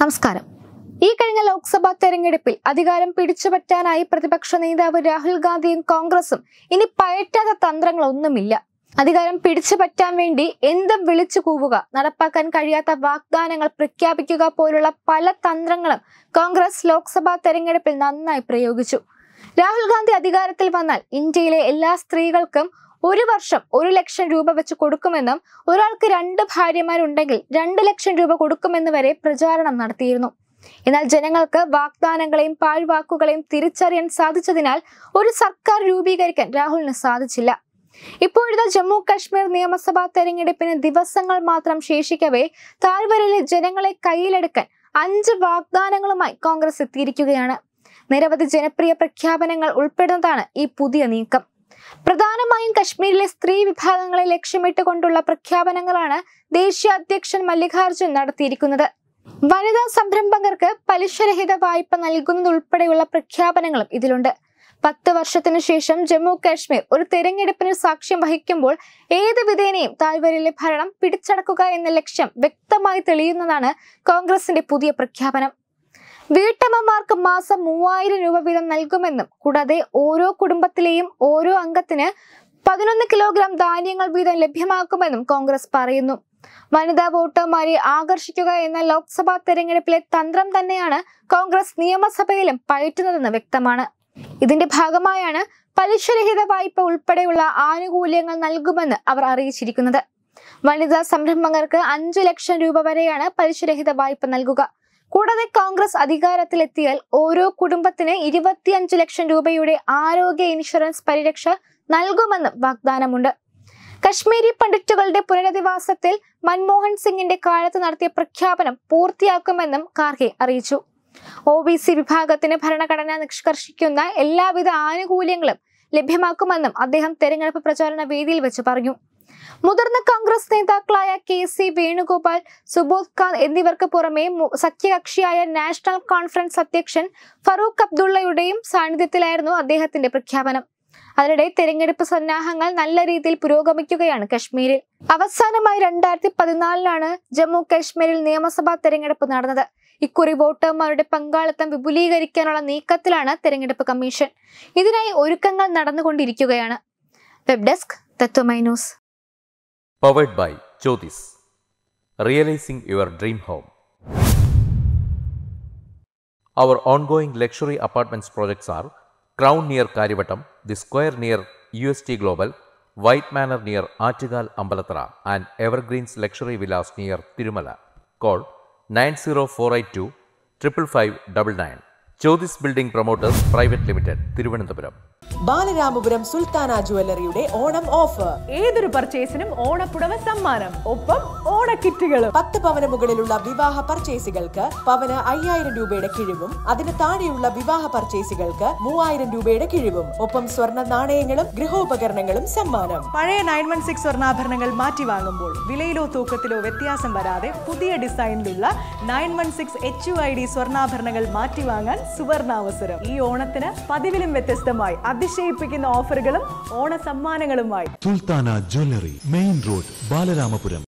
നമസ്കാരം ഈ കഴിഞ്ഞ ലോക്സഭാ തെരഞ്ഞെടുപ്പിൽ അധികാരം പിടിച്ചുപറ്റാനായി പ്രതിപക്ഷ നേതാവ് രാഹുൽ ഗാന്ധിയും കോൺഗ്രസും ഇനി പയറ്റാത്ത തന്ത്രങ്ങളൊന്നുമില്ല അധികാരം പിടിച്ചുപറ്റാൻ വേണ്ടി എന്തും വിളിച്ചു കൂവുക നടപ്പാക്കാൻ കഴിയാത്ത വാഗ്ദാനങ്ങൾ പ്രഖ്യാപിക്കുക പോലുള്ള പല തന്ത്രങ്ങളും കോൺഗ്രസ് ലോക്സഭാ തെരഞ്ഞെടുപ്പിൽ നന്നായി പ്രയോഗിച്ചു രാഹുൽ ഗാന്ധി അധികാരത്തിൽ വന്നാൽ ഇന്ത്യയിലെ എല്ലാ സ്ത്രീകൾക്കും ഒരു വർഷം ഒരു ലക്ഷം രൂപ വെച്ച് കൊടുക്കുമെന്നും ഒരാൾക്ക് രണ്ട് ഭാര്യമാരുണ്ടെങ്കിൽ രണ്ട് ലക്ഷം രൂപ കൊടുക്കുമെന്ന് വരെ പ്രചാരണം നടത്തിയിരുന്നു എന്നാൽ ജനങ്ങൾക്ക് വാഗ്ദാനങ്ങളെയും പാഴ്വാക്കുകളെയും തിരിച്ചറിയാൻ സാധിച്ചതിനാൽ ഒരു സർക്കാർ രൂപീകരിക്കാൻ രാഹുലിന് സാധിച്ചില്ല ഇപ്പോഴത്തെ ജമ്മു കശ്മീർ നിയമസഭാ തെരഞ്ഞെടുപ്പിന് ദിവസങ്ങൾ മാത്രം ശേഷിക്കവേ താഴ്വരയിലെ ജനങ്ങളെ കയ്യിലെടുക്കാൻ അഞ്ച് വാഗ്ദാനങ്ങളുമായി കോൺഗ്രസ് എത്തിയിരിക്കുകയാണ് നിരവധി ജനപ്രിയ പ്രഖ്യാപനങ്ങൾ ഉൾപ്പെടുന്നതാണ് ഈ പുതിയ നീക്കം പ്രധാനമായും കശ്മീരിലെ സ്ത്രീ വിഭാഗങ്ങളെ ലക്ഷ്യമിട്ട് കൊണ്ടുള്ള പ്രഖ്യാപനങ്ങളാണ് ദേശീയ അധ്യക്ഷൻ മല്ലികാർജുൻ നടത്തിയിരിക്കുന്നത് വനിതാ സംരംഭകർക്ക് പലിശരഹിത വായ്പ നൽകുന്നതുൾപ്പെടെയുള്ള പ്രഖ്യാപനങ്ങളും ഇതിലുണ്ട് പത്ത് വർഷത്തിനു ശേഷം ജമ്മു കാശ്മീർ ഒരു തെരഞ്ഞെടുപ്പിന് സാക്ഷ്യം വഹിക്കുമ്പോൾ ഏത് വിധേനയും താഴ്വരയിലെ ഭരണം പിടിച്ചടക്കുക എന്ന ലക്ഷ്യം വ്യക്തമായി തെളിയുന്നതാണ് കോൺഗ്രസിന്റെ പുതിയ പ്രഖ്യാപനം വീട്ടമ്മമാർക്ക് മാസം മൂവായിരം രൂപ വീതം നൽകുമെന്നും കൂടാതെ ഓരോ കുടുംബത്തിലെയും ഓരോ അംഗത്തിന് പതിനൊന്ന് കിലോഗ്രാം ധാന്യങ്ങൾ വീതം ലഭ്യമാക്കുമെന്നും കോൺഗ്രസ് പറയുന്നു വനിതാ വോട്ടർമാരെ ആകർഷിക്കുക എന്ന ലോക്സഭാ തെരഞ്ഞെടുപ്പിലെ തന്ത്രം തന്നെയാണ് കോൺഗ്രസ് നിയമസഭയിലും പയറ്റുന്നതെന്ന് വ്യക്തമാണ് ഇതിന്റെ ഭാഗമായാണ് പലിശരഹിത വായ്പ ഉൾപ്പെടെയുള്ള ആനുകൂല്യങ്ങൾ നൽകുമെന്ന് അവർ അറിയിച്ചിരിക്കുന്നത് വനിതാ സംരംഭകർക്ക് അഞ്ചു ലക്ഷം രൂപ വരെയാണ് പലിശരഹിത വായ്പ നൽകുക കൂടാതെ കോൺഗ്രസ് അധികാരത്തിലെത്തിയാൽ ഓരോ കുടുംബത്തിന് ഇരുപത്തിയഞ്ച് ലക്ഷം രൂപയുടെ ആരോഗ്യ ഇൻഷുറൻസ് പരിരക്ഷ നൽകുമെന്നും വാഗ്ദാനമുണ്ട് കശ്മീരി പണ്ഡിറ്റുകളുടെ പുനരധിവാസത്തിൽ മൻമോഹൻ സിംഗിന്റെ കാലത്ത് നടത്തിയ പ്രഖ്യാപനം പൂർത്തിയാക്കുമെന്നും കാർഗെ അറിയിച്ചു ഒ ബി സി വിഭാഗത്തിന് ഭരണഘടന നിഷ്കർഷിക്കുന്ന എല്ലാവിധ ആനുകൂല്യങ്ങളും ലഭ്യമാക്കുമെന്നും അദ്ദേഹം തെരഞ്ഞെടുപ്പ് പ്രചാരണ വേദിയിൽ വെച്ച് പറഞ്ഞു മുതിർന്ന കോൺഗ്രസ് നേതാക്കളായ കെ സി വേണുഗോപാൽ സുബോധ് ഖാൻ എന്നിവർക്ക് പുറമെ സഖ്യകക്ഷിയായ നാഷണൽ കോൺഫറൻസ് അധ്യക്ഷൻ ഫറൂഖ് അബ്ദുള്ളയുടെയും സാന്നിധ്യത്തിലായിരുന്നു അദ്ദേഹത്തിന്റെ പ്രഖ്യാപനം അതിനിടെ തെരഞ്ഞെടുപ്പ് സന്നാഹങ്ങൾ നല്ല രീതിയിൽ പുരോഗമിക്കുകയാണ് കശ്മീരിൽ അവസാനമായി രണ്ടായിരത്തി പതിനാലിലാണ് ജമ്മു കശ്മീരിൽ നിയമസഭാ തെരഞ്ഞെടുപ്പ് നടന്നത് ഇക്കുറി വോട്ടർമാരുടെ പങ്കാളിത്തം വിപുലീകരിക്കാനുള്ള നീക്കത്തിലാണ് തെരഞ്ഞെടുപ്പ് കമ്മീഷൻ ഇതിനായി ഒരുക്കങ്ങൾ നടന്നുകൊണ്ടിരിക്കുകയാണ് web desk Tatwamayi news Powered by Jyotis. Realizing your dream home. Our ongoing luxury apartments projects are Crown near Karivatam, The Square near UST Global, White Manor near Achigal Ambalatra and Evergreen's Luxury Villas near Tirumala. Call 90482 55599. Jyotis Building Promoters Private Limited, Thiruvananthapuram. Balaramapuram Sulthana ജുവല്ലറിയുടെ Onam offer ഏതൊരു പർച്ചേസിനും ഓണപ്പുടവ സമ്മാനം ഒപ്പം ഓണക്കിറ്റുകളും പത്ത് പവന മുകളിലുള്ള വിവാഹ പർച്ചേസുകൾക്ക് പവന് അയ്യായിരം രൂപയുടെ കിഴിവും അതിന് താഴെയുള്ള വിവാഹ പർച്ചേസുകൾക്ക് മൂവായിരം രൂപയുടെ കിഴിവും ഒപ്പം സ്വർണ്ണ നാണയങ്ങളും ഗൃഹോപകരണങ്ങളും സമ്മാനം പഴയ നയൻ വൺ സിക്സ് സ്വർണ്ണാഭരണങ്ങൾ മാറ്റി വാങ്ങുമ്പോൾ വിലയിലോ തൂക്കത്തിലോ വ്യത്യാസം വരാതെ പുതിയ ഡിസൈനിലുള്ള nine one six H U I D സ്വർണ്ണാഭരണങ്ങൾ മാറ്റി വാങ്ങാൻ സുവർണാവസരം ഈ ഓണത്തിന് പതിവിലും വ്യത്യസ്തമായി അതിശയിപ്പിക്കുന്ന ഓഫറുകളും ഓണ സമ്മാനങ്ങളുമായി Sulthana jewellery main road Balaramapuram